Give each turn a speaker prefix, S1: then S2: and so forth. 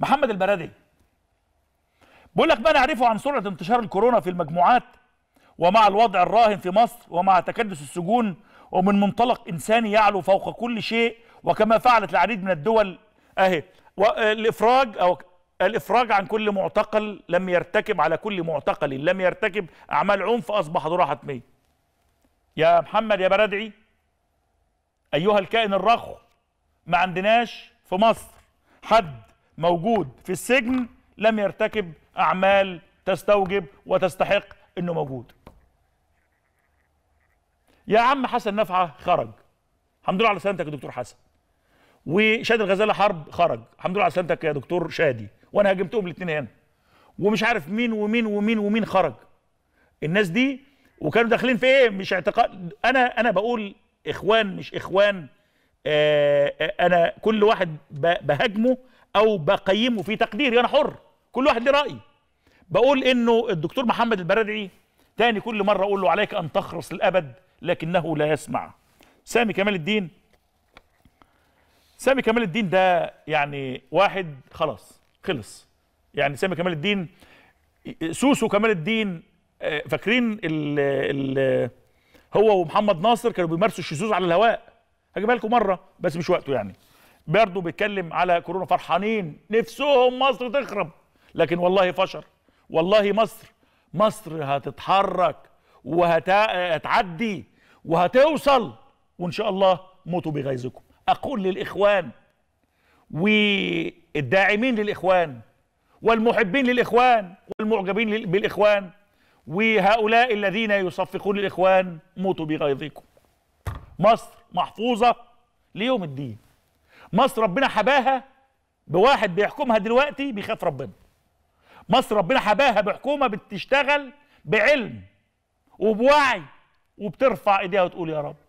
S1: محمد البرادي بقول لك ما نعرفه عن سرعه انتشار الكورونا في المجموعات ومع الوضع الراهن في مصر ومع تكدس السجون ومن منطلق انساني يعلو فوق كل شيء وكما فعلت العديد من الدول اهي الافراج او الافراج عن كل معتقل لم يرتكب على كل معتقل لم يرتكب اعمال عنف اصبح دورة حتميه يا محمد يا برادعي ايها الكائن الرخو ما عندناش في مصر حد موجود في السجن لم يرتكب أعمال تستوجب وتستحق أنه موجود يا عم حسن نفعة خرج الحمد لله على سلامتك يا دكتور حسن وشادي الغزالة حرب خرج الحمد لله على سلامتك يا دكتور شادي وأنا هاجمتهم الاثنين هنا ومش عارف مين ومين ومين ومين خرج الناس دي وكانوا داخلين في ايه مش اعتقاد انا انا بقول اخوان مش اخوان آه, آه، انا كل واحد بهاجمه او بقيمه في تقديري انا حر كل واحد له راي بقول انه الدكتور محمد البرادعي تاني كل مره اقول له عليك ان تخرص للابد لكنه لا يسمع سامي كمال الدين سامي كمال الدين ده يعني واحد خلاص خلص يعني سامي كمال الدين سوسو كمال الدين آه، فاكرين الـ الـ هو ومحمد ناصر كانوا بيمارسوا الشذوذ على الهواء هجيبها لكم مره بس مش وقته يعني برضه بيتكلم على كورونا فرحانين نفسهم مصر تخرب لكن والله فشر والله مصر مصر هتتحرك وهتعدي وهتوصل وان شاء الله موتوا بغيظكم اقول للاخوان والداعمين للاخوان والمحبين للاخوان والمعجبين بالاخوان وهؤلاء الذين يصفقون للاخوان موتوا بغيظكم مصر محفوظه ليوم الدين مصر ربنا حباها بواحد بيحكمها دلوقتي بيخاف ربنا مصر ربنا حباها بحكومه بتشتغل بعلم وبوعي وبترفع ايديها وتقول يا رب